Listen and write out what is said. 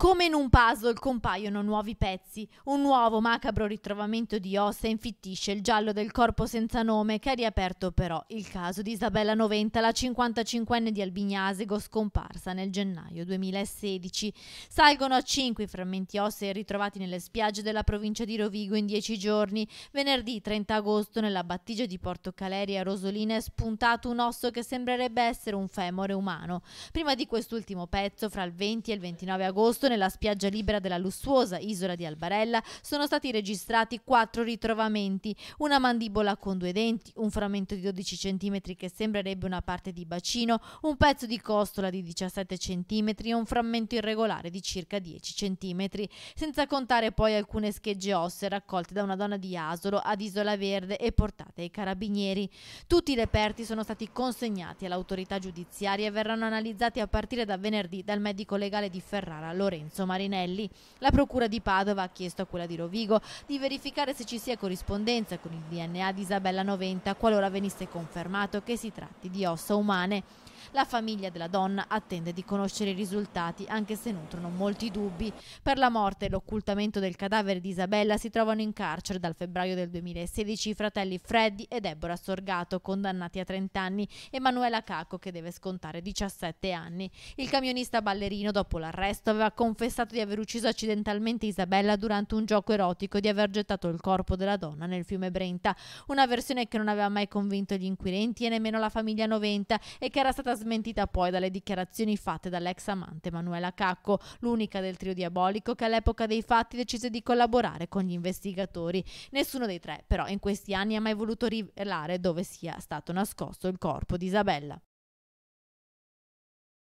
Come in un puzzle compaiono nuovi pezzi, un nuovo macabro ritrovamento di ossa infittisce il giallo del corpo senza nome che ha riaperto però il caso di Isabella Noventa, la 55enne di Albignasego scomparsa nel gennaio 2016. Salgono a 5 i frammenti ossei ritrovati nelle spiagge della provincia di Rovigo in 10 giorni. Venerdì 30 agosto nella battigia di Porto Caleria a Rosolina è spuntato un osso che sembrerebbe essere un femore umano. Prima di quest'ultimo pezzo, fra il 20 e il 29 agosto, nella spiaggia libera della lussuosa isola di Albarella sono stati registrati quattro ritrovamenti, una mandibola con due denti, un frammento di 12 cm che sembrerebbe una parte di bacino, un pezzo di costola di 17 cm e un frammento irregolare di circa 10 cm, senza contare poi alcune schegge osse raccolte da una donna di Asolo ad Isola Verde e portate ai carabinieri. Tutti i reperti sono stati consegnati all'autorità giudiziaria e verranno analizzati a partire da venerdì dal medico legale di Ferrara Lorenzo. Renzo Marinelli. La Procura di Padova ha chiesto a quella di Rovigo di verificare se ci sia corrispondenza con il DNA di Isabella Noventa qualora venisse confermato che si tratti di ossa umane. La famiglia della donna attende di conoscere i risultati, anche se nutrono molti dubbi. Per la morte e l'occultamento del cadavere di Isabella si trovano in carcere dal febbraio del 2016 i fratelli Freddy e Deborah Sorgato, condannati a 30 anni, e Manuela Caco, che deve scontare 17 anni. Il camionista ballerino, dopo l'arresto, aveva confessato di aver ucciso accidentalmente Isabella durante un gioco erotico e di aver gettato il corpo della donna nel fiume Brenta, una versione che non aveva mai convinto gli inquirenti e nemmeno la famiglia Noventa e che era stata stata smentita poi dalle dichiarazioni fatte dall'ex amante Manuela Cacco, l'unica del trio diabolico che all'epoca dei fatti decise di collaborare con gli investigatori. Nessuno dei tre però in questi anni ha mai voluto rivelare dove sia stato nascosto il corpo di Isabella.